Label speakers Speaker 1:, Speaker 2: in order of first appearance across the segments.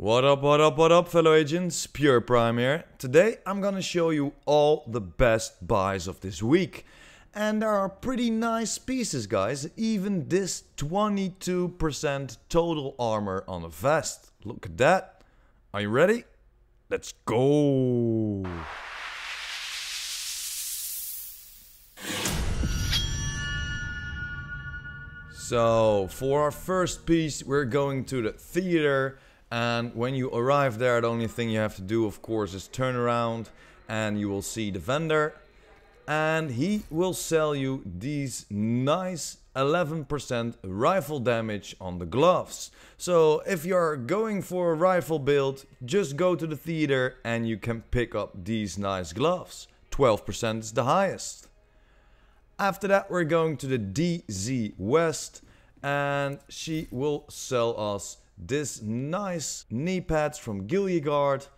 Speaker 1: What up, what up, what up, fellow agents? Pure Prime here. Today I'm gonna show you all the best buys of this week. And there are pretty nice pieces, guys. Even this 22% total armor on a vest. Look at that. Are you ready? Let's go! So, for our first piece, we're going to the theater and when you arrive there, the only thing you have to do, of course, is turn around and you will see the vendor. And he will sell you these nice 11% rifle damage on the gloves. So if you're going for a rifle build, just go to the theater and you can pick up these nice gloves. 12% is the highest. After that we're going to the DZ West and she will sell us this nice knee pads from Gileagard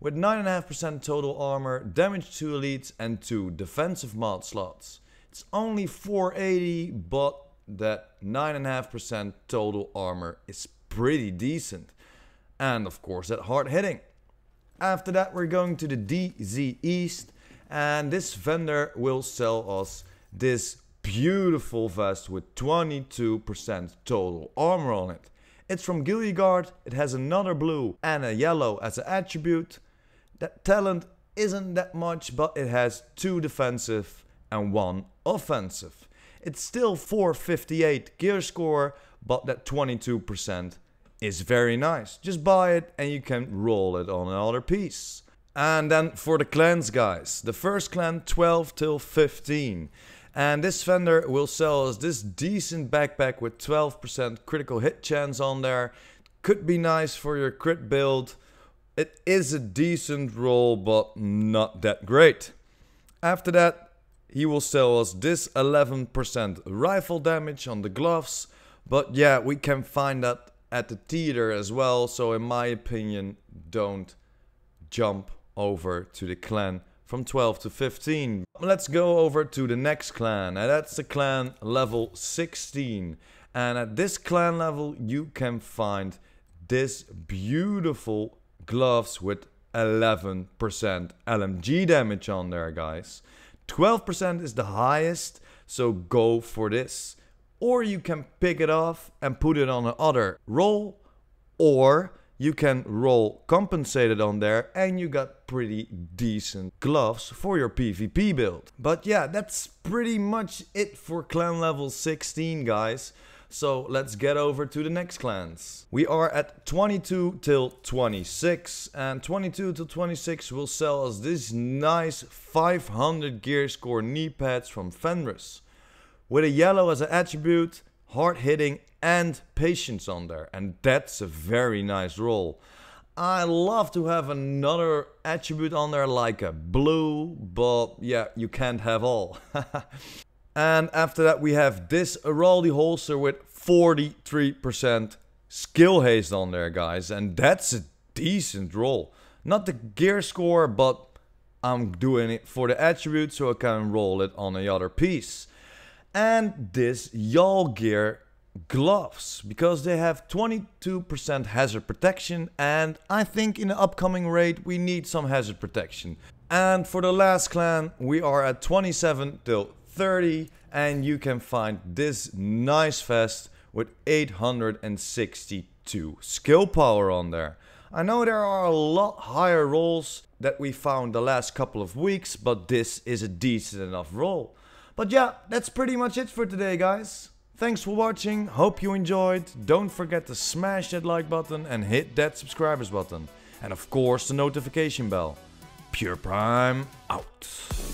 Speaker 1: with 9.5% total armor, damage to elites and 2 defensive mod slots. It's only 480 but that 9.5% total armor is pretty decent. And of course that hard hitting. After that we're going to the DZ East and this vendor will sell us this beautiful vest with 22% total armor on it. It's from Guilligard, it has another blue and a yellow as an attribute. That talent isn't that much, but it has two defensive and one offensive. It's still 458 gear score, but that 22% is very nice. Just buy it and you can roll it on another piece. And then for the clans guys, the first clan 12 till 15. And this vendor will sell us this decent backpack with 12% critical hit chance on there. Could be nice for your crit build. It is a decent roll, but not that great. After that, he will sell us this 11% rifle damage on the gloves. But yeah, we can find that at the theater as well. So in my opinion, don't jump over to the clan from 12 to 15. Let's go over to the next clan, and that's the clan level 16. And at this clan level, you can find this beautiful gloves with 11% LMG damage on there, guys. 12% is the highest, so go for this. Or you can pick it off and put it on another roll, or you can roll compensated on there and you got pretty decent gloves for your PvP build. But yeah, that's pretty much it for clan level 16 guys. So let's get over to the next clans. We are at 22 till 26 and 22 till 26 will sell us this nice 500 gear score knee pads from Fenris. With a yellow as an attribute, hard hitting, and patience on there. And that's a very nice role. I love to have another attribute on there like a blue, but yeah, you can't have all. and after that we have this Araldi holster with 43% skill haste on there guys. And that's a decent roll. Not the gear score, but I'm doing it for the attribute so I can roll it on the other piece and this Y'all Gear gloves because they have 22% hazard protection and I think in the upcoming raid we need some hazard protection. And for the last clan we are at 27 till 30 and you can find this nice vest with 862 skill power on there. I know there are a lot higher rolls that we found the last couple of weeks but this is a decent enough roll. But yeah, that's pretty much it for today, guys. Thanks for watching, hope you enjoyed. Don't forget to smash that like button and hit that subscribers button. And of course the notification bell. Pure Prime out.